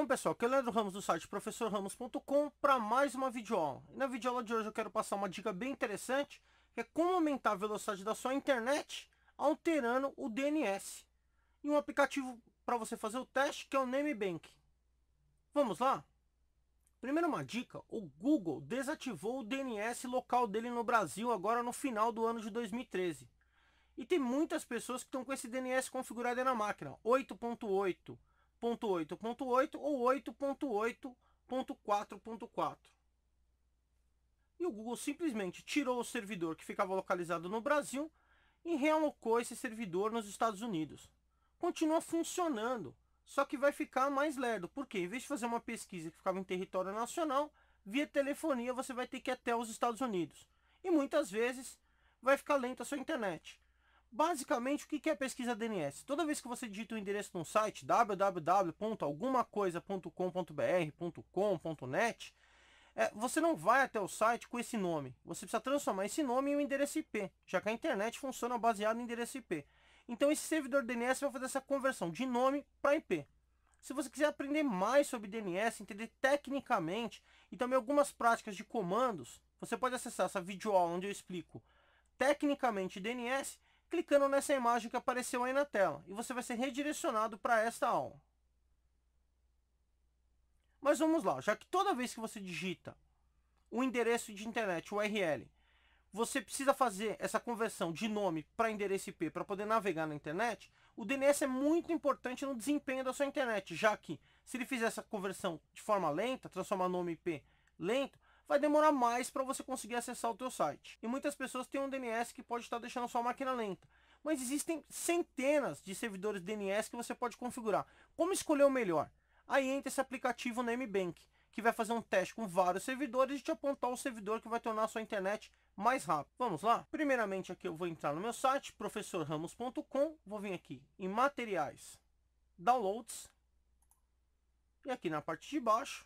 Bom pessoal, aqui é o Leandro Ramos do site professorramos.com para mais uma videoaula. E na videoaula de hoje eu quero passar uma dica bem interessante, que é como aumentar a velocidade da sua internet alterando o DNS. E um aplicativo para você fazer o teste que é o Namebank. Vamos lá? Primeiro uma dica, o Google desativou o DNS local dele no Brasil agora no final do ano de 2013. E tem muitas pessoas que estão com esse DNS configurado na máquina, 8.8 8.8.8 ou 8.8.4.4. E o Google simplesmente tirou o servidor que ficava localizado no Brasil e realocou esse servidor nos Estados Unidos. Continua funcionando, só que vai ficar mais lerdo, porque em vez de fazer uma pesquisa que ficava em território nacional, via telefonia você vai ter que ir até os Estados Unidos. E muitas vezes vai ficar lenta a sua internet. Basicamente, o que é pesquisa DNS? Toda vez que você digita o um endereço num site www.algumacoisa.com.br, é, você não vai até o site com esse nome. Você precisa transformar esse nome em um endereço IP, já que a internet funciona baseado em endereço IP. Então esse servidor DNS vai fazer essa conversão de nome para IP. Se você quiser aprender mais sobre DNS, entender tecnicamente e também algumas práticas de comandos, você pode acessar essa videoaula onde eu explico tecnicamente DNS clicando nessa imagem que apareceu aí na tela e você vai ser redirecionado para esta aula. Mas vamos lá, já que toda vez que você digita o endereço de internet, URL, você precisa fazer essa conversão de nome para endereço IP para poder navegar na internet, o DNS é muito importante no desempenho da sua internet, já que se ele fizer essa conversão de forma lenta, transformar nome IP lento, vai demorar mais para você conseguir acessar o teu site. E muitas pessoas têm um DNS que pode estar tá deixando sua máquina lenta. Mas existem centenas de servidores DNS que você pode configurar. Como escolher o melhor? Aí entra esse aplicativo na MBank, que vai fazer um teste com vários servidores e te apontar o servidor que vai tornar a sua internet mais rápido. Vamos lá? Primeiramente aqui eu vou entrar no meu site, professorramos.com, vou vir aqui em materiais, downloads, e aqui na parte de baixo,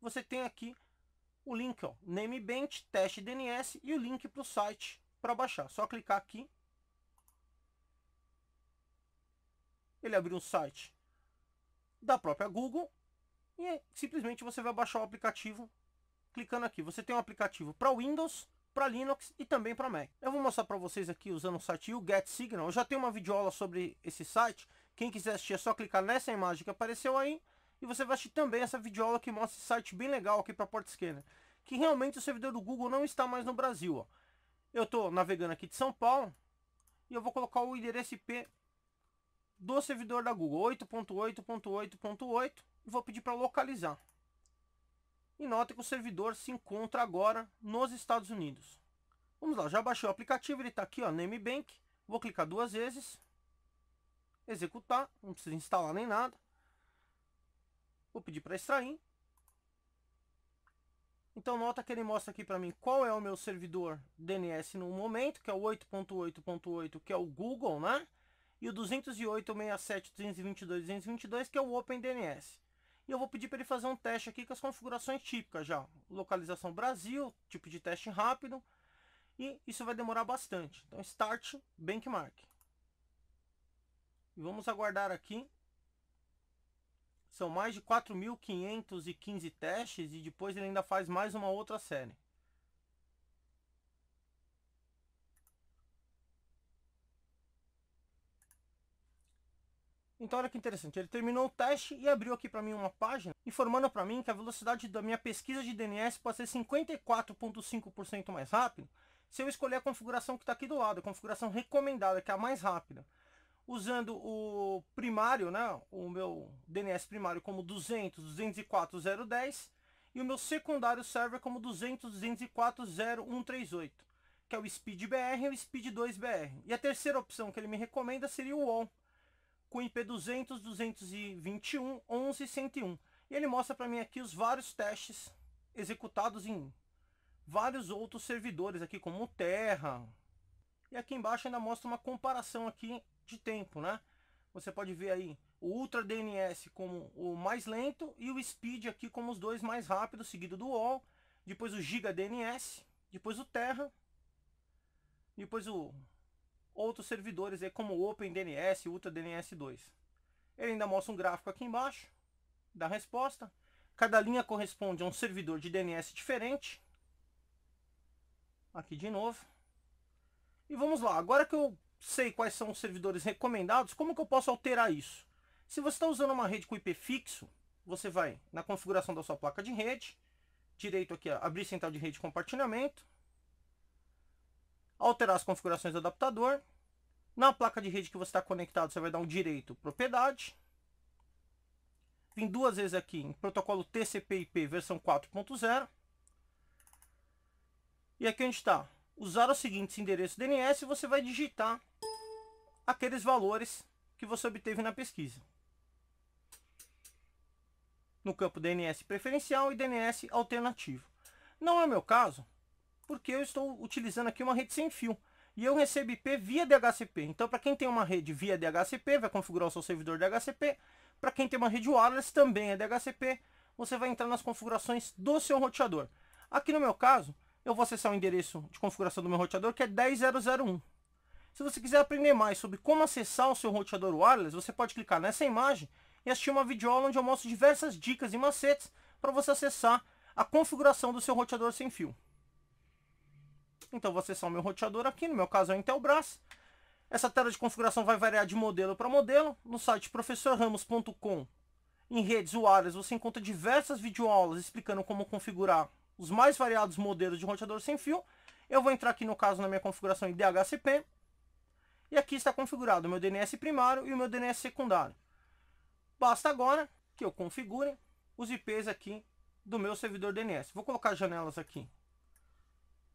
você tem aqui o link, ó, namebench, teste DNS e o link para o site para baixar. Só clicar aqui. Ele abriu um site da própria Google e é, simplesmente você vai baixar o aplicativo clicando aqui. Você tem um aplicativo para Windows, para Linux e também para Mac. Eu vou mostrar para vocês aqui usando o site o Get Signal. Eu já tenho uma videoaula sobre esse site. Quem quiser assistir é só clicar nessa imagem que apareceu aí e você vai assistir também essa videoaula que mostra esse site bem legal aqui para a porta esquerda. Que realmente o servidor do Google não está mais no Brasil. Ó. Eu estou navegando aqui de São Paulo. E eu vou colocar o endereço IP do servidor da Google. 8.8.8.8. E vou pedir para localizar. E nota que o servidor se encontra agora nos Estados Unidos. Vamos lá, já baixei o aplicativo, ele está aqui, ó, Namebank. Vou clicar duas vezes. Executar, não precisa instalar nem nada. Vou pedir para extrair. Então nota que ele mostra aqui para mim qual é o meu servidor DNS no momento, que é o 8.8.8, que é o Google, né? E o 208.67.222.222, que é o OpenDNS. E eu vou pedir para ele fazer um teste aqui com as configurações típicas já. Localização Brasil, tipo de teste rápido. E isso vai demorar bastante. Então start benchmark. E vamos aguardar aqui são mais de 4.515 testes e depois ele ainda faz mais uma outra série. Então olha que interessante, ele terminou o teste e abriu aqui para mim uma página informando para mim que a velocidade da minha pesquisa de DNS pode ser 54.5% mais rápido se eu escolher a configuração que está aqui do lado, a configuração recomendada, que é a mais rápida usando o primário, né, o meu DNS primário como 200 010 e o meu secundário server como 200 0138 que é o SpeedBR e o Speed2BR. E a terceira opção que ele me recomenda seria o ON, com IP 200 221 11 101. E ele mostra para mim aqui os vários testes executados em vários outros servidores aqui, como o Terra, e aqui embaixo ainda mostra uma comparação aqui de tempo, né? Você pode ver aí o Ultra DNS como o mais lento e o Speed aqui como os dois mais rápidos, seguido do All, depois o Giga DNS, depois o Terra, depois o outros servidores aí como o OpenDNS e Ultra DNS 2. Ele ainda mostra um gráfico aqui embaixo da resposta. Cada linha corresponde a um servidor de DNS diferente. Aqui de novo. E vamos lá, agora que eu sei quais são os servidores recomendados, como que eu posso alterar isso? Se você está usando uma rede com IP fixo, você vai na configuração da sua placa de rede, direito aqui, abrir central de rede de compartilhamento, alterar as configurações do adaptador, na placa de rede que você está conectado, você vai dar um direito propriedade, vim duas vezes aqui em protocolo TCP/IP versão 4.0, e aqui onde está usar os seguintes endereços DNS, você vai digitar aqueles valores que você obteve na pesquisa. No campo DNS preferencial e DNS alternativo. Não é o meu caso, porque eu estou utilizando aqui uma rede sem fio. E eu recebo IP via DHCP. Então, para quem tem uma rede via DHCP, vai configurar o seu servidor DHCP. Para quem tem uma rede wireless, também é DHCP. Você vai entrar nas configurações do seu roteador. Aqui no meu caso, eu vou acessar o endereço de configuração do meu roteador, que é 10001. Se você quiser aprender mais sobre como acessar o seu roteador wireless, você pode clicar nessa imagem e assistir uma videoaula onde eu mostro diversas dicas e macetes para você acessar a configuração do seu roteador sem fio. Então vou acessar o meu roteador aqui, no meu caso é o Intelbras. Essa tela de configuração vai variar de modelo para modelo. No site professorramos.com, em redes wireless, você encontra diversas videoaulas explicando como configurar os mais variados modelos de roteador sem fio. Eu vou entrar aqui no caso na minha configuração em DHCP. E aqui está configurado o meu DNS primário e o meu DNS secundário. Basta agora que eu configure os IPs aqui do meu servidor DNS. Vou colocar janelas aqui,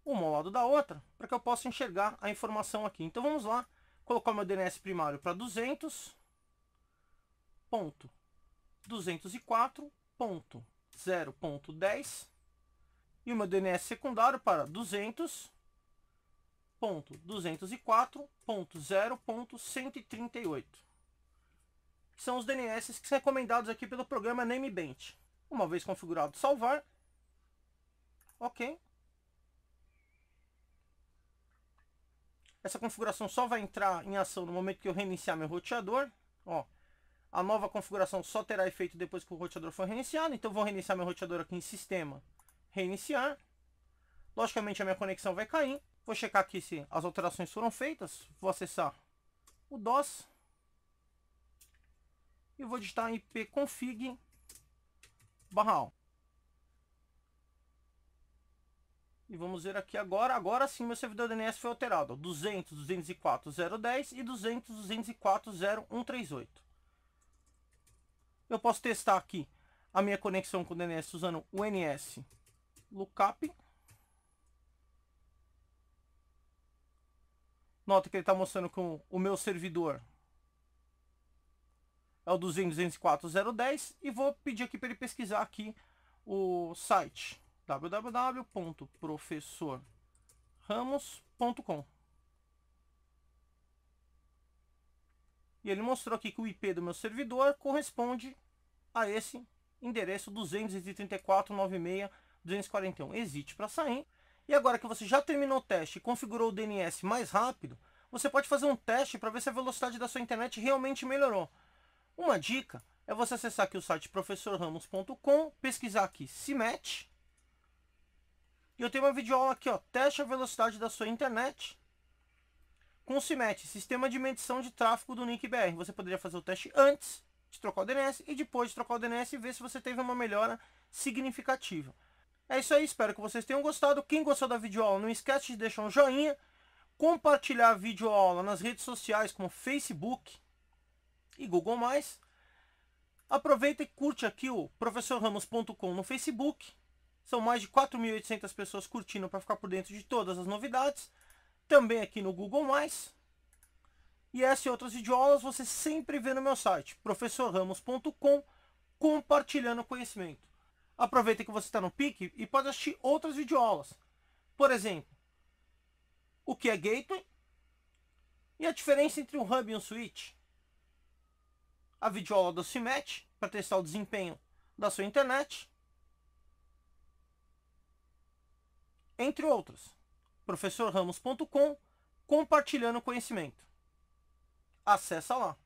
uma ao lado da outra, para que eu possa enxergar a informação aqui. Então vamos lá, colocar meu DNS primário para 200.204.0.10 e o meu DNS secundário para 200.204.0.138, são os DNS que são recomendados aqui pelo programa NameBench. Uma vez configurado, salvar. Ok. Essa configuração só vai entrar em ação no momento que eu reiniciar meu roteador. Ó, a nova configuração só terá efeito depois que o roteador for reiniciado. Então vou reiniciar meu roteador aqui em sistema reiniciar. Logicamente a minha conexão vai cair. Vou checar aqui se as alterações foram feitas. Vou acessar o DOS. E vou digitar ipconfig Barra. E vamos ver aqui agora. Agora sim meu servidor DNS foi alterado. 200, 204, 010 e 200, 204, 0138. Eu posso testar aqui a minha conexão com o DNS usando o NS lookup. Nota que ele está mostrando que o meu servidor é o 204.010 e vou pedir aqui para ele pesquisar aqui o site www.professorramos.com E ele mostrou aqui que o IP do meu servidor corresponde a esse endereço 23496 241 exit para sair. E agora que você já terminou o teste e configurou o DNS mais rápido, você pode fazer um teste para ver se a velocidade da sua internet realmente melhorou. Uma dica é você acessar aqui o site professorramos.com, pesquisar aqui CIMET. E eu tenho uma videoaula aqui, ó, teste a velocidade da sua internet com o CIMET, Sistema de Medição de Tráfego do NIC BR. Você poderia fazer o teste antes de trocar o DNS e depois de trocar o DNS e ver se você teve uma melhora significativa. É isso aí, espero que vocês tenham gostado. Quem gostou da videoaula, não esquece de deixar um joinha, compartilhar a videoaula nas redes sociais como Facebook e Google+. Aproveita e curte aqui o professorramos.com no Facebook. São mais de 4.800 pessoas curtindo para ficar por dentro de todas as novidades. Também aqui no Google+. E essas e outras videoaulas você sempre vê no meu site, professorramos.com, compartilhando conhecimento. Aproveita que você está no pique e pode assistir outras videoaulas. Por exemplo, o que é gateway e a diferença entre um hub e um switch. A videoaula do CIMET para testar o desempenho da sua internet. Entre outras, professorramos.com compartilhando conhecimento. Acesse lá.